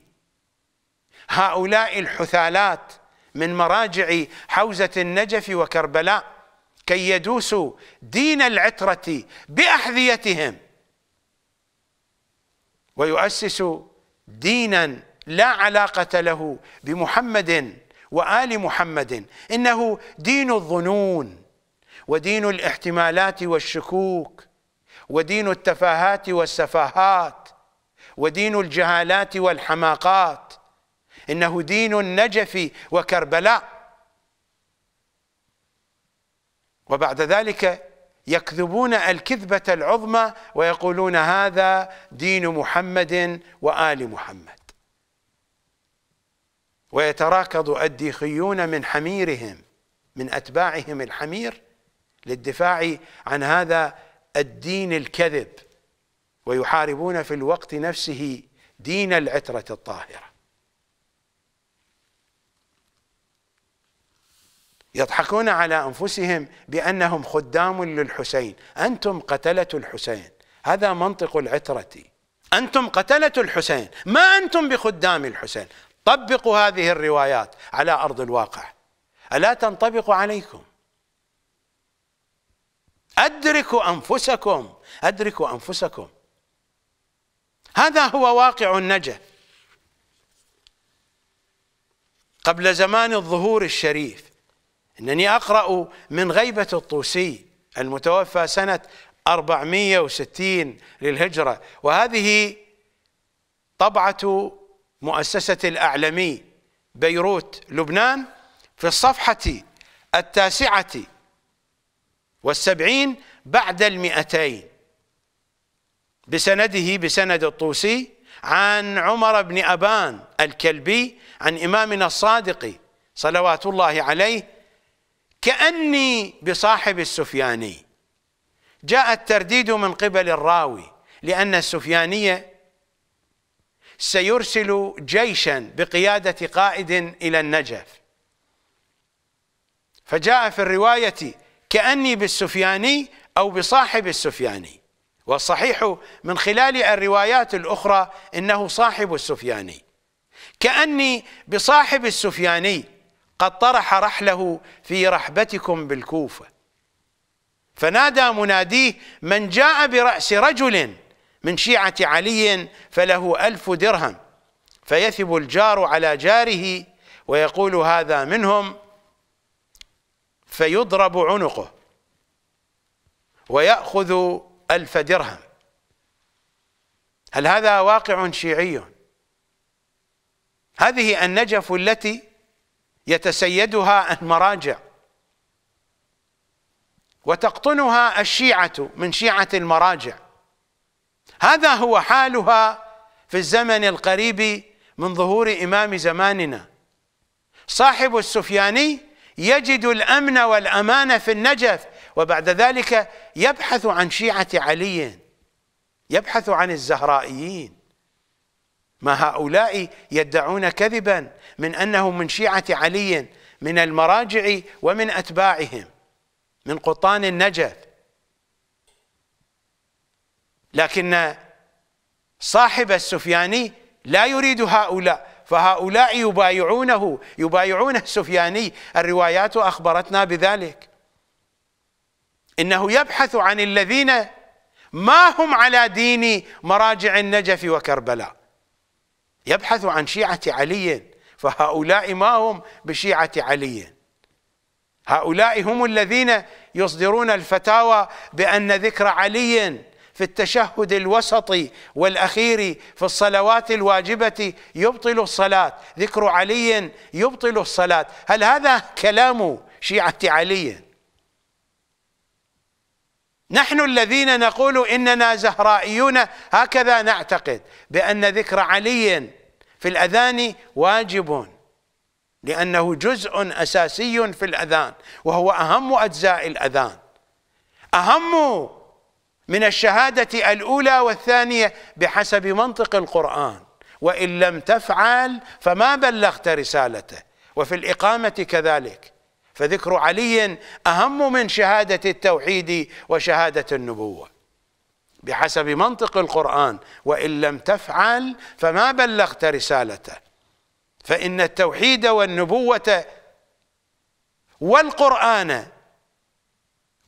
هؤلاء الحثالات من مراجع حوزة النجف وكربلاء كي يدوسوا دين العترة بأحذيتهم ويؤسسوا دينا لا علاقة له بمحمد وآل محمد إنه دين الظنون ودين الاحتمالات والشكوك ودين التفاهات والسفاهات ودين الجهالات والحماقات انه دين النجف وكربلاء وبعد ذلك يكذبون الكذبة العظمى ويقولون هذا دين محمد وآل محمد ويتراكض الديخيون من حميرهم من أتباعهم الحمير للدفاع عن هذا الدين الكذب ويحاربون في الوقت نفسه دين العترة الطاهرة يضحكون على أنفسهم بأنهم خدام للحسين أنتم قتلة الحسين هذا منطق العترة أنتم قتلة الحسين ما أنتم بخدام الحسين طبقوا هذه الروايات على أرض الواقع ألا تنطبق عليكم أدركوا أنفسكم أدركوا أنفسكم هذا هو واقع النجا قبل زمان الظهور الشريف أنني أقرأ من غيبة الطوسي المتوفى سنة 460 للهجرة وهذه طبعة مؤسسة الأعلمي بيروت لبنان في الصفحة التاسعة والسبعين بعد المئتين بسنده بسند الطوسي عن عمر بن أبان الكلبي عن إمامنا الصادق صلوات الله عليه كأني بصاحب السفياني جاء الترديد من قبل الراوي لأن السفيانية سيرسل جيشا بقيادة قائد إلى النجف فجاء في الرواية كأني بالسفياني أو بصاحب السفياني والصحيح من خلال الروايات الأخرى إنه صاحب السفياني كأني بصاحب السفياني قد طرح رحله في رحبتكم بالكوفة فنادى مناديه من جاء برأس رجل من شيعة علي فله ألف درهم فيثب الجار على جاره ويقول هذا منهم فيضرب عنقه ويأخذ ألف درهم هل هذا واقع شيعي هذه النجف التي يتسيدها المراجع وتقطنها الشيعة من شيعة المراجع هذا هو حالها في الزمن القريب من ظهور إمام زماننا صاحب السفياني يجد الأمن والأمان في النجف وبعد ذلك يبحث عن شيعة علي يبحث عن الزهرائيين ما هؤلاء يدعون كذبا من أنهم من شيعة علي من المراجع ومن أتباعهم من قطان النجف لكن صاحب السفياني لا يريد هؤلاء فهؤلاء يبايعونه يبايعون السفياني الروايات أخبرتنا بذلك إنه يبحث عن الذين ما هم على دين مراجع النجف وكربلاء يبحث عن شيعة علي فهؤلاء ما هم بشيعة علي هؤلاء هم الذين يصدرون الفتاوى بأن ذكر علي في التشهد الوسطي والأخير في الصلوات الواجبة يبطل الصلاة ذكر علي يبطل الصلاة هل هذا كلام شيعة علي نحن الذين نقول إننا زهرائيون هكذا نعتقد بأن ذكر علي في الأذان واجب لأنه جزء أساسي في الأذان وهو أهم أجزاء الأذان أهم من الشهادة الأولى والثانية بحسب منطق القرآن وإن لم تفعل فما بلغت رسالته وفي الإقامة كذلك فذكر علي أهم من شهادة التوحيد وشهادة النبوة بحسب منطق القرآن وإن لم تفعل فما بلغت رسالته فإن التوحيد والنبوة والقرآن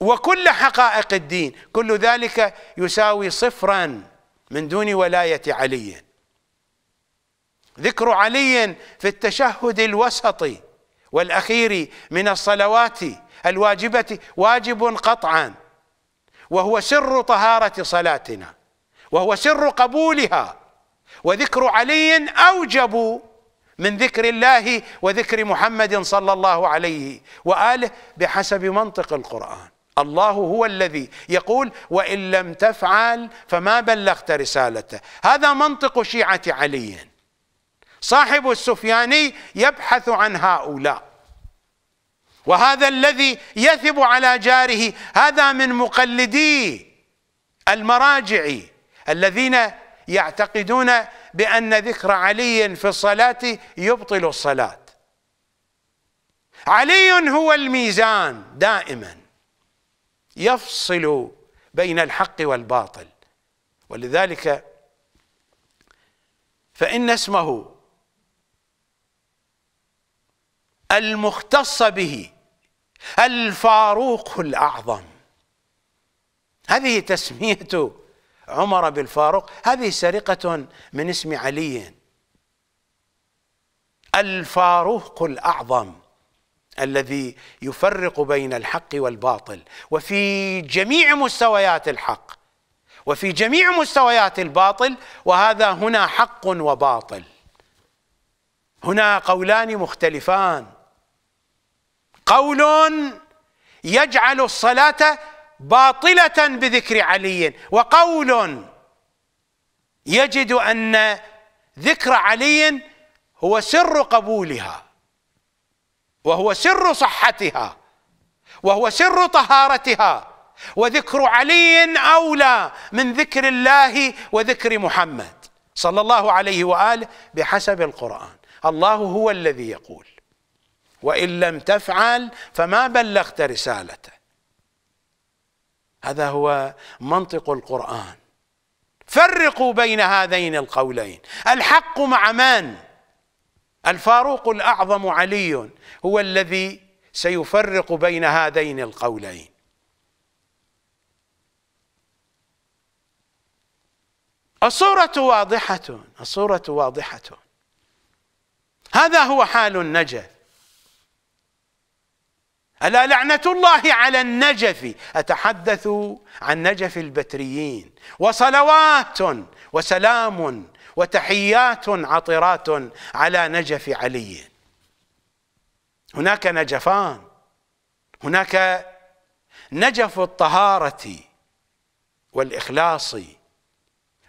وكل حقائق الدين كل ذلك يساوي صفرا من دون ولاية علي ذكر علي في التشهد الوسطي والأخير من الصلوات الواجبة واجب قطعا وهو سر طهارة صلاتنا وهو سر قبولها وذكر علي أوجب من ذكر الله وذكر محمد صلى الله عليه وآله بحسب منطق القرآن الله هو الذي يقول وإن لم تفعل فما بلغت رسالته هذا منطق شيعة علي صاحب السفياني يبحث عن هؤلاء وهذا الذي يثب على جاره هذا من مقلدي المراجع الذين يعتقدون بأن ذكر علي في الصلاة يبطل الصلاة علي هو الميزان دائماً يفصل بين الحق والباطل ولذلك فإن اسمه المختص به الفاروق الأعظم هذه تسمية عمر بالفاروق هذه سرقة من اسم علي الفاروق الأعظم الذي يفرق بين الحق والباطل وفي جميع مستويات الحق وفي جميع مستويات الباطل وهذا هنا حق وباطل هنا قولان مختلفان قول يجعل الصلاة باطلة بذكر علي وقول يجد أن ذكر علي هو سر قبولها وهو سر صحتها وهو سر طهارتها وذكر علي اولى من ذكر الله وذكر محمد صلى الله عليه واله بحسب القران الله هو الذي يقول وان لم تفعل فما بلغت رسالته هذا هو منطق القران فرقوا بين هذين القولين الحق مع من الفاروق الأعظم علي هو الذي سيفرق بين هذين القولين الصورة واضحة الصورة واضحة هذا هو حال النجف ألا لعنة الله على النجف أتحدث عن نجف البتريين وصلوات وسلام وتحيات عطرات على نجف علي هناك نجفان هناك نجف الطهارة والإخلاص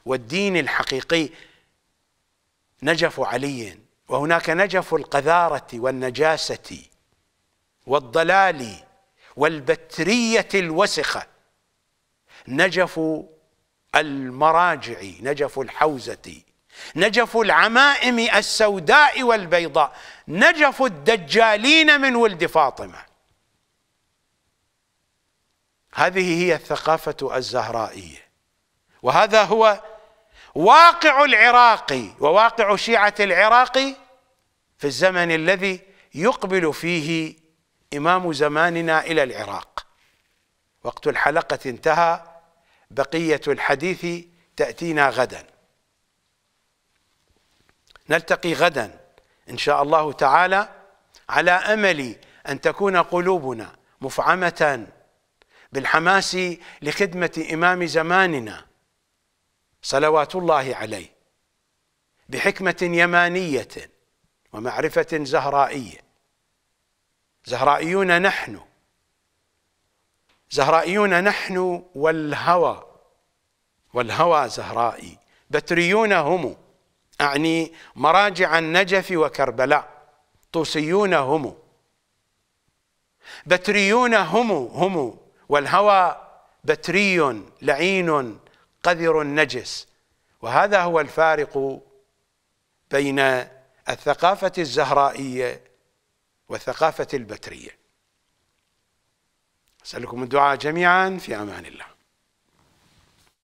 والدين الحقيقي نجف علي وهناك نجف القذارة والنجاسة والضلال والبترية الوسخة نجف المراجع نجف الحوزة نجف العمائم السوداء والبيضاء نجف الدجالين من ولد فاطمة هذه هي الثقافة الزهرائية وهذا هو واقع العراقي وواقع شيعة العراقي في الزمن الذي يقبل فيه إمام زماننا إلى العراق وقت الحلقة انتهى بقية الحديث تأتينا غداً نلتقي غدا إن شاء الله تعالى على أمل أن تكون قلوبنا مفعمة بالحماس لخدمة إمام زماننا صلوات الله عليه بحكمة يمانية ومعرفة زهرائية زهرائيون نحن زهرائيون نحن والهوى والهوى زهرائي بتريون هم أعني مراجع النجف وكربلاء طوسيون هم بتريون هم هم والهوى بتري لعين قذر نجس وهذا هو الفارق بين الثقافة الزهرائية والثقافة البترية أسألكم الدعاء جميعا في أمان الله